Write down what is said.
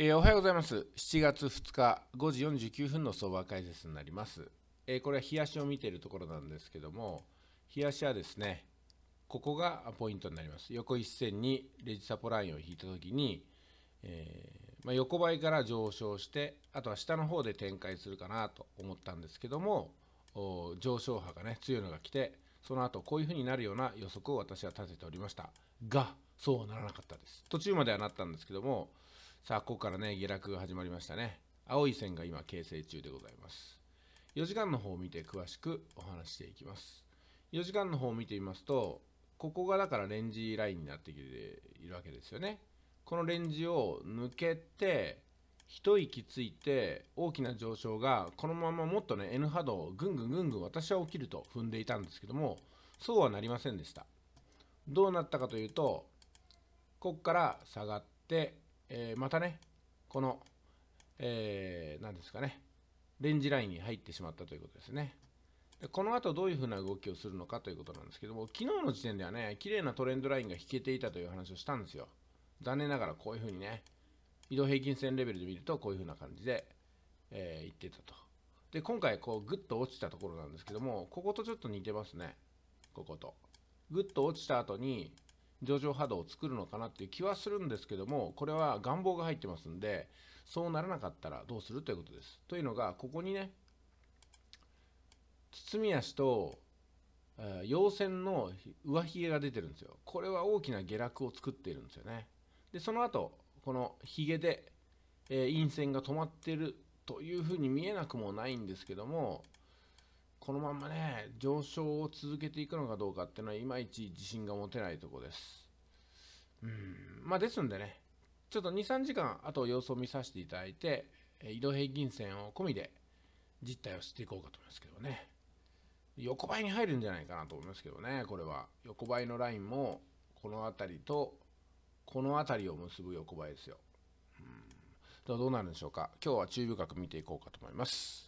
えー、おはようございます。7月2日5時49分の相場解説になります。えー、これは冷やしを見ているところなんですけども、冷やしはですね、ここがポイントになります。横一線にレジサポラインを引いた時に、えー、まあ、横ばいから上昇して、あとは下の方で展開するかなと思ったんですけども、上昇波がね、強いのが来て、その後こういう風になるような予測を私は立てておりました。が、そうはならなかったです。途中まではなったんですけども、さあここからね下落が始まりましたね青い線が今形成中でございます4時間の方を見て詳しくお話していきます4時間の方を見てみますとここがだからレンジラインになってきているわけですよねこのレンジを抜けて一息ついて大きな上昇がこのままもっとね N 波動ぐんぐんぐんぐん私は起きると踏んでいたんですけどもそうはなりませんでしたどうなったかというとここから下がってえー、またね、この、えー、ですかね、レンジラインに入ってしまったということですね。でこの後どういうふうな動きをするのかということなんですけども、昨日の時点ではね、綺麗なトレンドラインが引けていたという話をしたんですよ。残念ながらこういうふうにね、移動平均線レベルで見るとこういうふうな感じで、えー、いってたと。で、今回こうグッと落ちたところなんですけども、こことちょっと似てますね。ここと。グッと落ちた後に、上場波動を作るのかなっていう気はするんですけどもこれは願望が入ってますんでそうならなかったらどうするということです。というのがここにね堤足と陽線の上髭が出てるんですよ。これは大きな下落を作っているんですよね。でその後このヒゲで、え陰線が止まってるというふうに見えなくもないんですけどもこのまんまね、上昇を続けていくのかどうかっていうのは、いまいち自信が持てないとこです。うん。まあ、ですんでね、ちょっと2、3時間、あと様子を見させていただいて、移動平均線を込みで実態を知っていこうかと思いますけどね。横ばいに入るんじゃないかなと思いますけどね、これは。横ばいのラインも、この辺りと、この辺りを結ぶ横ばいですよ。うん。ではどうなるんでしょうか。今日は注意深く見ていこうかと思います。